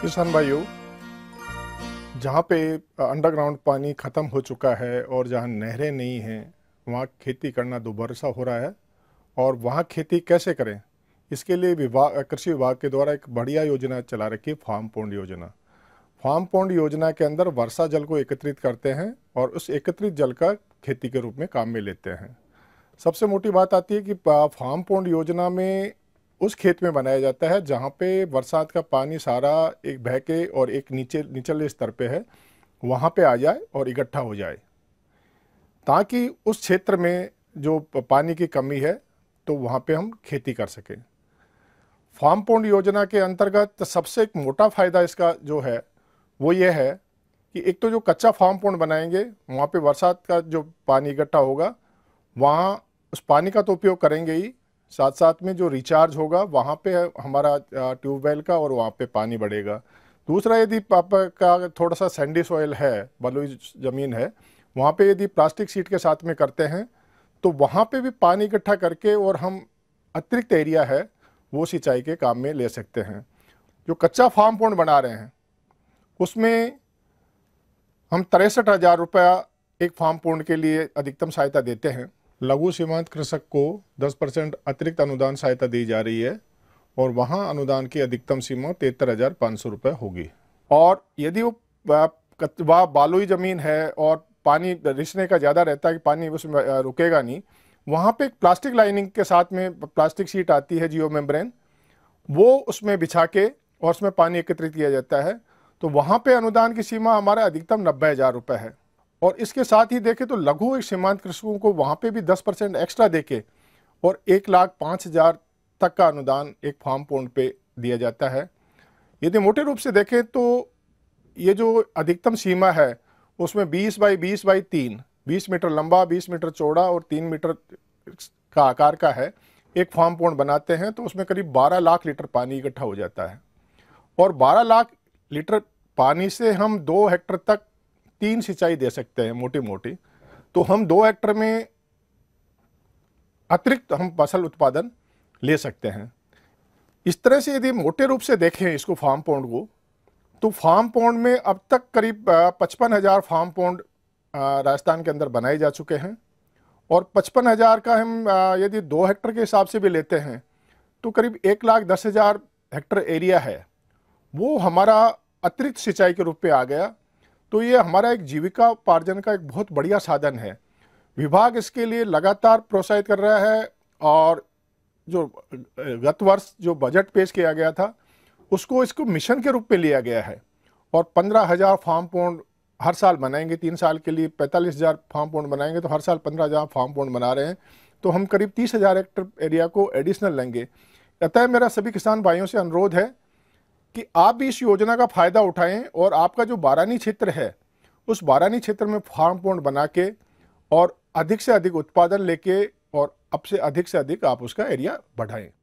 किसान भाइयों जहाँ पे अंडरग्राउंड पानी ख़त्म हो चुका है और जहाँ नहरें नहीं हैं वहाँ खेती करना सा हो रहा है और वहाँ खेती कैसे करें इसके लिए विभाग कृषि विभाग के द्वारा एक बढ़िया योजना चला रखी है फार्म पोंड योजना फार्म पोंड योजना के अंदर वर्षा जल को एकत्रित करते हैं और उस एकत्रित जल का खेती के रूप में काम में लेते हैं सबसे मोटी बात आती है कि फार्म पोंड योजना में उस खेत में बनाया जाता है जहाँ पे बरसात का पानी सारा एक बह के और एक नीचे निचले स्तर पे है वहाँ पे आ जाए और इकट्ठा हो जाए ताकि उस क्षेत्र में जो पानी की कमी है तो वहाँ पे हम खेती कर सकें फार्म पोन्ड योजना के अंतर्गत सबसे एक मोटा फ़ायदा इसका जो है वो ये है कि एक तो जो कच्चा फार्म पोन्ड बनाएंगे वहाँ पे बरसात का जो पानी इकट्ठा होगा वहाँ उस पानी का तो उपयोग करेंगे ही साथ साथ में जो रिचार्ज होगा वहाँ पे हमारा ट्यूबवेल का और वहाँ पे पानी बढ़ेगा दूसरा यदि पापा का थोड़ा सा सैंडी सॉयल है बलुई ज़मीन है वहाँ पे यदि प्लास्टिक सीट के साथ में करते हैं तो वहाँ पे भी पानी इकट्ठा करके और हम अतिरिक्त एरिया है वो सिंचाई के काम में ले सकते हैं जो कच्चा फार्म पोन बना रहे हैं उसमें हम तिरसठ हज़ार रुपया एक फार्म पोन के लिए अधिकतम सहायता देते हैं लघु सीमांत कृषक को 10 परसेंट अतिरिक्त अनुदान सहायता दी जा रही है और वहाँ अनुदान की अधिकतम सीमा तिहत्तर हज़ार पाँच सौ रुपये होगी और यदि वो वह बालुई ज़मीन है और पानी रिसने का ज़्यादा रहता है कि पानी उसमें रुकेगा नहीं वहाँ पे एक प्लास्टिक लाइनिंग के साथ में प्लास्टिक शीट आती है जियो मेम्ब्रेन वो उसमें बिछा के और उसमें पानी एकत्रित किया जाता है तो वहाँ पे अनुदान की सीमा हमारा अधिकतम नब्बे हज़ार रुपये है और इसके साथ ही देखें तो लघु सीमांत कृषकों को वहाँ पे भी 10 परसेंट एक्स्ट्रा देके और एक लाख पाँच हज़ार तक का अनुदान एक फार्म पोर्ट पे दिया जाता है यदि मोटे रूप से देखें तो ये जो अधिकतम सीमा है उसमें बीस बाई बीस बाई तीन बीस मीटर लंबा बीस मीटर चौड़ा और तीन मीटर का आकार का है एक फार्म पोर्ट बनाते हैं तो उसमें करीब बारह लाख लीटर पानी इकट्ठा हो जाता है और बारह लाख लीटर पानी से हम दो हेक्टर तक तीन सिंचाई दे सकते हैं मोटी मोटी तो हम दो हेक्टर में अतिरिक्त हम फसल उत्पादन ले सकते हैं इस तरह से यदि मोटे रूप से देखें इसको फार्म पौंड को तो फार्म पौंड में अब तक करीब पचपन हज़ार फार्म पौंड राजस्थान के अंदर बनाए जा चुके हैं और पचपन हज़ार का हम यदि दो हेक्टर के हिसाब से भी लेते हैं तो करीब एक लाख दस हज़ार हेक्टर एरिया है वो हमारा अतिरिक्त सिंचाई के रूप में आ गया तो ये हमारा एक जीविका उपार्जन का एक बहुत बढ़िया साधन है विभाग इसके लिए लगातार प्रोत्साहित कर रहा है और जो गत वर्ष जो बजट पेश किया गया था उसको इसको मिशन के रूप में लिया गया है और पंद्रह हज़ार फार्म पोंड हर साल बनाएंगे तीन साल के लिए पैंतालीस हज़ार फार्म पोंड बनाएंगे तो हर साल पंद्रह हज़ार फार्म पोंड बना रहे हैं तो हम करीब तीस हज़ार हेक्टर एरिया को एडिशनल लेंगे अतः मेरा सभी किसान भाइयों से अनुरोध है कि आप भी इस योजना का फ़ायदा उठाएं और आपका जो बारानी क्षेत्र है उस बारानी क्षेत्र में फार्म पोर्ट बना के और अधिक से अधिक उत्पादन लेके और अब से अधिक से अधिक आप उसका एरिया बढ़ाएं